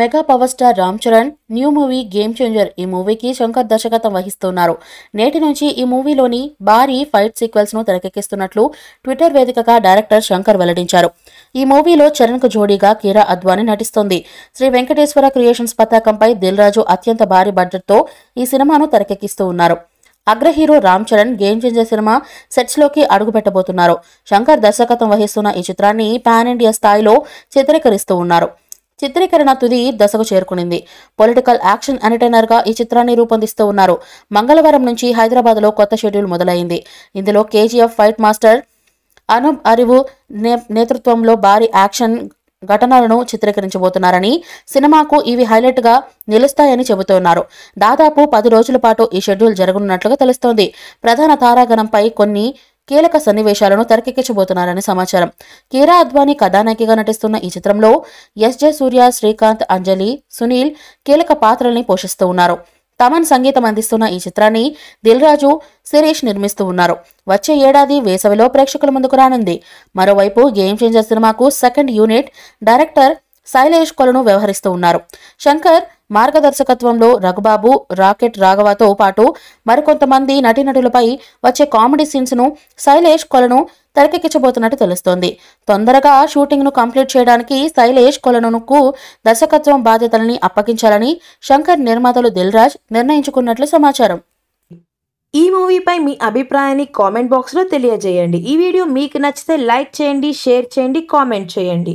mega power star Ram Charan new movie game changer ఈ మూవీకి శంకర్ దర్శకత్వం వహిస్తున్నారు నేటి నుంచి ఈ మూవీలోని భారీ ఫైట్ సీక్వెన్స్ ను తెరకెక్కిస్తున్నట్లు ట్విట్టర్ వేదికగా డైరెక్టర్ శంకర్ వెల్లడించారు ఈ మూవీలో చరణ్ కు జోడీగా కీరా అద్వాని నటిస్తోంది శ్రీ వెంకటేశ్వర క్రియేషన్స్ పతాకంపై దిల్ రాజు అత్యంత భారీ బడ్జెట్ తో ఈ సినిమాను తెరకెక్కిస్తూ ఉన్నారు అగ్ర hero Ram Charan game changer సినిమా సెట్స్లోకి అడుగుపెట్టబోతున్నారు శంకర్ దర్శకత్వం వహిస్తున్న ఈ చిత్రాన్ని పాన్ ఇండియా స్థాయిలో చిత్రీకరిస్తూ ఉన్నారు చిత్రీకరణ తుది దశకు చేరుకునింది పొలిటికల్ యాక్షన్ ఎంటర్టైనర్గా ఈ చిత్రాన్ని రూపొందిస్తూ ఉన్నారు మంగళవారం నుంచి హైదరాబాద్లో కొత్త షెడ్యూల్ మొదలైంది ఇందులో KGF fight master Anbu Arivu నేతృత్వంలో భారీ యాక్షన్ ఘటనలను చిత్రీకరించబోతున్నారని సినిమాకు ఇవి హైలైట్గా నిలుస్తాయని చెబుతున్నారు దాదాపు పది రోజుల పాటు ఈ షెడ్యూల్ జరగనున్నట్లుగా తెలుస్తోంది ప్రధాన తారాగణంపై కొన్ని కీలక సన్నివేశాలను తెరకెక్కించబోతున్నారని సమాచారం కీరా అద్వానీ కథానాయికగా నటిస్తున్న ఈ చిత్రంలో ఎస్ జె సూర్య శ్రీకాంత్ అంజలి సునీల్ కీలక పాత్రల్ని పోషిస్తూ ఉన్నారు తమన్ సంగీతం అందిస్తున్న ఈ చిత్రాన్ని రాజు శిరీష్ నిర్మిస్తూ ఉన్నారు వచ్చే ఏడాది వేసవిలో ప్రేక్షకుల ముందుకు రానుంది మరోవైపు గేమ్ చేంజర్ సినిమాకు second unit director Shailesh Kolanu వ్యవహరిస్తూ ఉన్నారు శంకర్ మార్గదర్శకత్వంలో రఘుబాబు రాకెట్ రాఘవతో పాటు మరికొంతమంది నటీనటులపై వచ్చే కామెడీ సీన్స్ను శైలేష్ కొలను తెరకెక్కించబోతున్నట్టు తెలుస్తోంది తొందరగా షూటింగ్ను కంప్లీట్ చేయడానికి శైలేష్ కొలనుకు దర్శకత్వం బాధ్యతలని అప్పగించాలని శంకర్ నిర్మాతలు దిల్రాజ్ నిర్ణయించుకున్నట్లు సమాచారం ఈ మూవీపై మీ అభిప్రాయాన్ని కామెంట్ బాక్స్లో తెలియజేయండి ఈ వీడియో మీకు నచ్చితే లైక్ చేయండి షేర్ చేయండి కామెంట్ చేయండి